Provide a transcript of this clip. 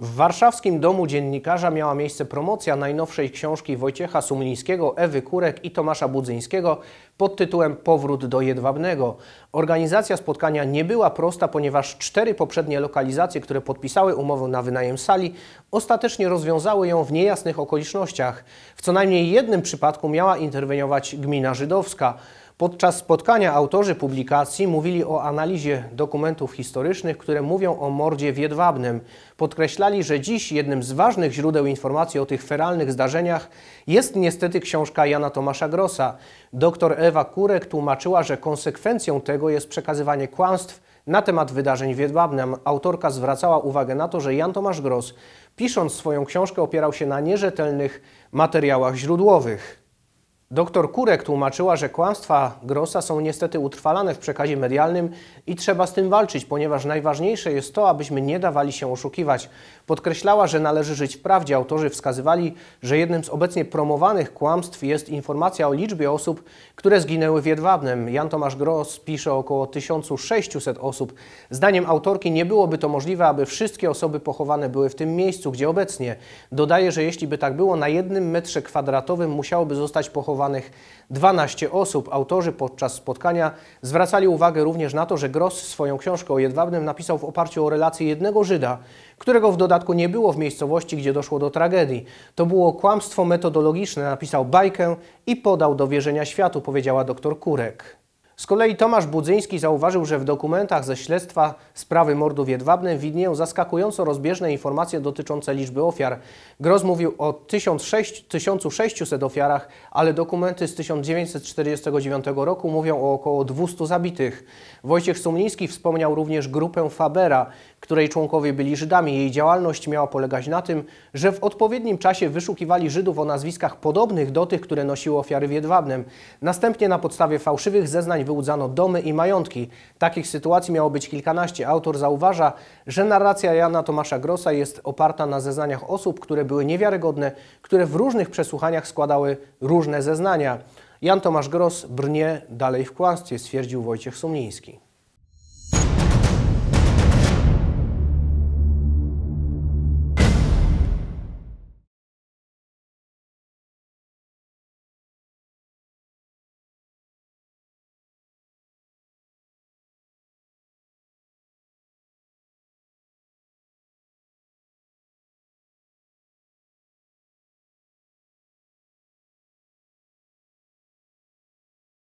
W warszawskim Domu Dziennikarza miała miejsce promocja najnowszej książki Wojciecha Sumińskiego, Ewy Kurek i Tomasza Budzyńskiego pod tytułem Powrót do Jedwabnego. Organizacja spotkania nie była prosta, ponieważ cztery poprzednie lokalizacje, które podpisały umowę na wynajem sali, ostatecznie rozwiązały ją w niejasnych okolicznościach. W co najmniej jednym przypadku miała interweniować gmina żydowska. Podczas spotkania autorzy publikacji mówili o analizie dokumentów historycznych, które mówią o mordzie w Jedwabnym. Podkreślali, że dziś jednym z ważnych źródeł informacji o tych feralnych zdarzeniach jest niestety książka Jana Tomasza Grossa. Doktor Ewa Kurek tłumaczyła, że konsekwencją tego jest przekazywanie kłamstw na temat wydarzeń w Jedwabnym. Autorka zwracała uwagę na to, że Jan Tomasz Gross pisząc swoją książkę opierał się na nierzetelnych materiałach źródłowych. Doktor Kurek tłumaczyła, że kłamstwa Grossa są niestety utrwalane w przekazie medialnym i trzeba z tym walczyć, ponieważ najważniejsze jest to, abyśmy nie dawali się oszukiwać. Podkreślała, że należy żyć w prawdzie. Autorzy wskazywali, że jednym z obecnie promowanych kłamstw jest informacja o liczbie osób, które zginęły w Jedwabnem. Jan Tomasz Gross pisze około 1600 osób. Zdaniem autorki nie byłoby to możliwe, aby wszystkie osoby pochowane były w tym miejscu, gdzie obecnie. Dodaje, że jeśli by tak było, na jednym metrze kwadratowym musiałoby zostać pochowane zaatakowanych 12 osób. Autorzy podczas spotkania zwracali uwagę również na to, że Gross swoją książkę o Jedwabnym napisał w oparciu o relację jednego Żyda, którego w dodatku nie było w miejscowości, gdzie doszło do tragedii. To było kłamstwo metodologiczne, napisał bajkę i podał do wierzenia światu, powiedziała dr Kurek. Z kolei Tomasz Budzyński zauważył, że w dokumentach ze śledztwa sprawy mordu w Jedwabnym widnieją zaskakująco rozbieżne informacje dotyczące liczby ofiar. Groz mówił o 1600 ofiarach, ale dokumenty z 1949 roku mówią o około 200 zabitych. Wojciech Sumliński wspomniał również grupę Fabera, której członkowie byli Żydami. Jej działalność miała polegać na tym, że w odpowiednim czasie wyszukiwali Żydów o nazwiskach podobnych do tych, które nosiły ofiary w Jedwabnym. Następnie na podstawie fałszywych zeznań wyłudzano domy i majątki. Takich sytuacji miało być kilkanaście. Autor zauważa, że narracja Jana Tomasza Grossa jest oparta na zeznaniach osób, które były niewiarygodne, które w różnych przesłuchaniach składały różne zeznania. Jan Tomasz Gross brnie dalej w kłamstwie, stwierdził Wojciech Sumliński.